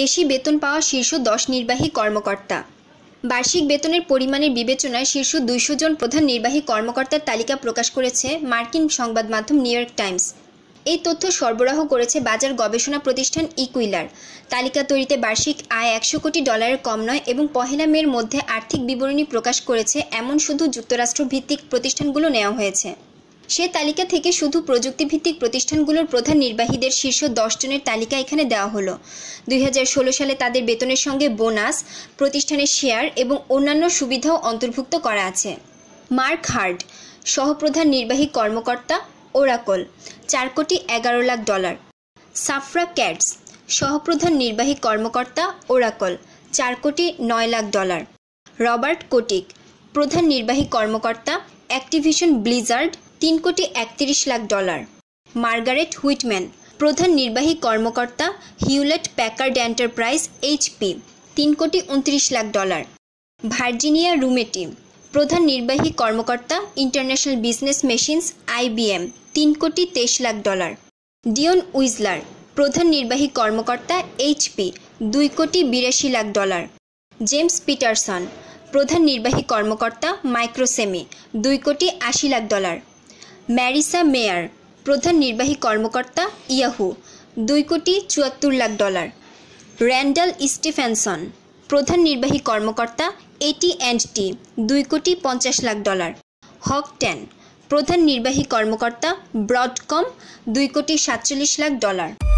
বেশি বেতন পাওয়া শীর্ষ দশ নির্বাহী কর্মকর্তা বার্ষিক বেতনের পরিমাণের বিবেচনায় শীর্ষ দুইশো জন প্রধান নির্বাহী কর্মকর্তার তালিকা প্রকাশ করেছে মার্কিন সংবাদ মাধ্যম নিউ ইয়র্ক টাইমস এই তথ্য সরবরাহ করেছে বাজার গবেষণা প্রতিষ্ঠান ইকুইলার তালিকা তৈরিতে বার্ষিক আয় একশো কোটি ডলারের কম নয় এবং পহেলা মের মধ্যে আর্থিক বিবরণী প্রকাশ করেছে এমন শুধু যুক্তরাষ্ট্র ভিত্তিক প্রতিষ্ঠানগুলো নেওয়া হয়েছে সে তালিকা থেকে শুধু প্রযুক্তিভিত্তিক প্রতিষ্ঠানগুলোর প্রধান নির্বাহীদের শীর্ষ দশ জনের তালিকা এখানে দেওয়া হলো দুই সালে তাদের বেতনের সঙ্গে বোনাস প্রতিষ্ঠানের শেয়ার এবং অন্যান্য সুবিধাও অন্তর্ভুক্ত করা আছে মার্ক হার্ড সহপ্রধান নির্বাহী কর্মকর্তা ওরাকল চার কোটি এগারো লাখ ডলার সাফরা ক্যাটস সহপ্রধান নির্বাহী কর্মকর্তা ওরাকল চার কোটি নয় লাখ ডলার রবার্ট কোটিক প্রধান নির্বাহী কর্মকর্তা অ্যাক্টিভিশন ব্লিজার্ড তিন কোটি একত্রিশ লাখ ডলার মার্গারেট হুইটম্যান প্রধান নির্বাহী কর্মকর্তা হিউলেট প্যাকার্ড এন্টারপ্রাইজ এইচপি তিন কোটি উনত্রিশ লাখ ডলার ভার্জিনিয়া রুমেটি প্রধান নির্বাহী কর্মকর্তা ইন্টারন্যাশনাল বিজনেস মেশিনস আইবিএম তিন কোটি তেইশ লাখ ডলার ডিওন উইজলার প্রধান নির্বাহী কর্মকর্তা এইচপি দুই কোটি বিরাশি লাখ ডলার জেমস পিটারসন প্রধান নির্বাহী কর্মকর্তা মাইক্রোসেমি দুই কোটি আশি লাখ ডলার ম্যারিসা মেয়ার প্রধান নির্বাহী কর্মকর্তা ইয়াহু দুই কোটি চুয়াত্তর লাখ ডলার র্যান্ডাল স্টিফেনসন প্রধান নির্বাহী কর্মকর্তা এটি অ্যান্ড টি দুই কোটি পঞ্চাশ লাখ ডলার হক টেন প্রধান নির্বাহী কর্মকর্তা ব্রডকম দুই কোটি সাতচল্লিশ লাখ ডলার